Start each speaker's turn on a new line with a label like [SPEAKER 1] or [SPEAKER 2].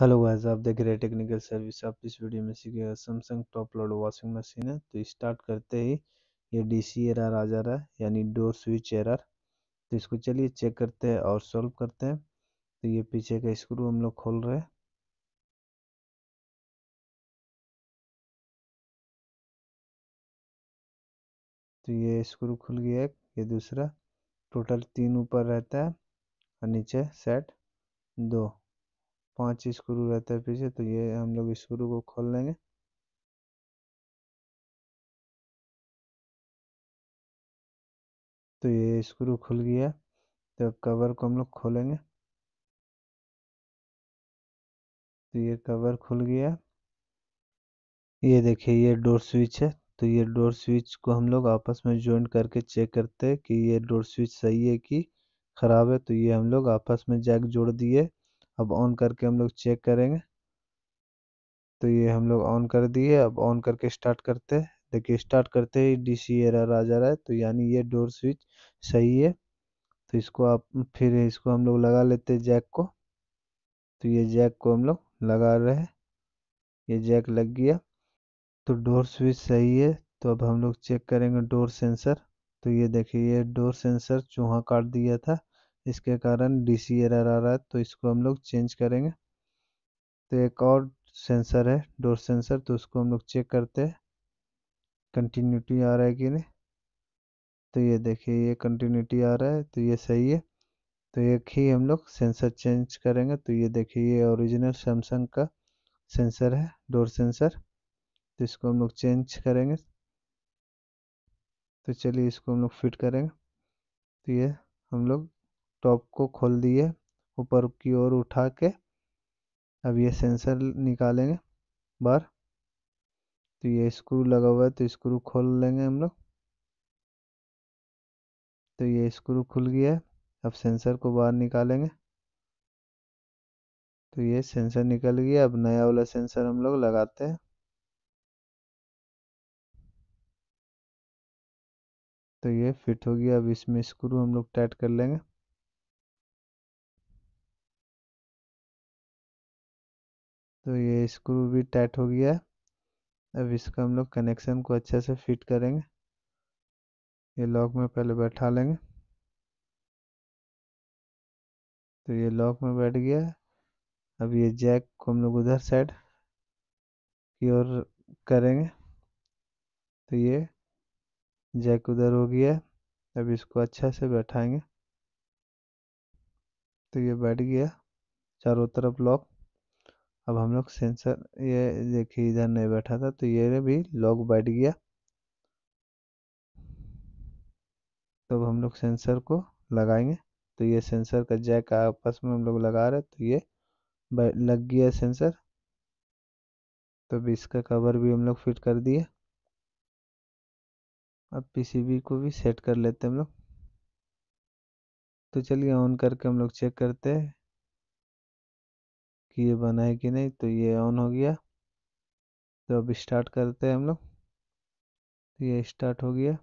[SPEAKER 1] hello guys आप देख रहे हैं टेक्निकल सर्विस आप इस वीडियो में सीखेगा Samsung top load washing machine है तो स्टार्ट करते ही ये डीसी एरर आ जा रहा है यानी डोर स्विच एरर तो इसको चलिए चेक करते हैं और सॉल्व करते हैं तो ये पीछे का स्क्रू हम लोग खोल रहे हैं तो ये स्क्रू खुल गया है ये दूसरा टोटल तीन ऊपर रहता है और नीचे सेट दो पाँच स्क्रू रहता है पीछे तो ये हम लोग स्क्रू को खोल लेंगे तो ये स्क्रू खुल गया तो कवर को हम लोग खोलेंगे तो ये कवर खुल गया ये देखिए ये डोर स्विच है तो ये डोर स्विच को हम लोग आपस में ज्वाइंट करके चेक करते हैं कि ये डोर स्विच सही है कि ख़राब है तो ये हम लोग आपस में जैक जोड़ दिए अब ऑन करके हम लोग चेक करेंगे तो ये हम लोग ऑन कर दिए अब ऑन करके स्टार्ट करते हैं देखिए स्टार्ट करते ही डीसी एरर आ जा रहा है तो यानी ये डोर स्विच सही है तो इसको आप फिर इसको हम लोग लगा लेते हैं जैक को तो ये जैक को हम लोग लगा रहे हैं ये जैक लग गया तो डोर स्विच सही है तो अब हम लोग चेक करेंगे डोर सेंसर तो ये देखिए ये डोर सेंसर चूहा काट दिया था इसके कारण डी सी एरर आ रहा है तो इसको हम लोग चेंज करेंगे तो एक और सेंसर है डोर सेंसर तो उसको हम लोग चेक करते हैं कंटिन्यूटी आ रहा है कि नहीं तो ये देखिए ये कंटिन्यूटी आ रहा है तो ये सही है तो एक ही हम लोग सेंसर चेंज करेंगे तो ये देखिए ये ओरिजिनल सैमसंग का सेंसर है डोर सेंसर तो इसको हम लोग चेंज करेंगे तो चलिए इसको हम लोग फिट करेंगे तो ये हम लोग टॉप को खोल दिए ऊपर की ओर उठा के अब ये सेंसर निकालेंगे बाहर तो ये स्क्रू लगा हुआ है तो स्क्रू खोल लेंगे हम लोग तो ये स्क्रू खुल गया है अब सेंसर को बाहर निकालेंगे तो ये सेंसर निकल गया अब नया वाला सेंसर हम लोग लगाते हैं तो ये फिट हो गया अब इसमें स्क्रू हम लोग टाइट कर लेंगे तो ये स्क्रू भी टाइट हो गया अब इसका हम लोग कनेक्शन को अच्छे से फिट करेंगे ये लॉक में पहले बैठा लेंगे तो ये लॉक में बैठ गया अब ये जैक को हम लोग उधर साइड की ओर करेंगे तो ये जैक उधर हो गया अब इसको अच्छा से बैठाएंगे तो ये बैठ गया चारों तरफ लॉक अब हम लोग सेंसर ये देखिए इधर नहीं बैठा था तो ये भी लॉग बैठ गया तो अब हम लोग सेंसर को लगाएंगे तो ये सेंसर का जैक आपस में हम लोग लगा रहे तो ये लग गया सेंसर तो अब इसका कवर भी हम लोग फिट कर दिए अब पीसीबी को भी सेट कर लेते हैं हम लोग तो चलिए ऑन करके हम लोग चेक करते हैं कि ये बना है कि नहीं तो ये ऑन हो गया तो अब स्टार्ट करते हैं हम लोग तो ये स्टार्ट हो गया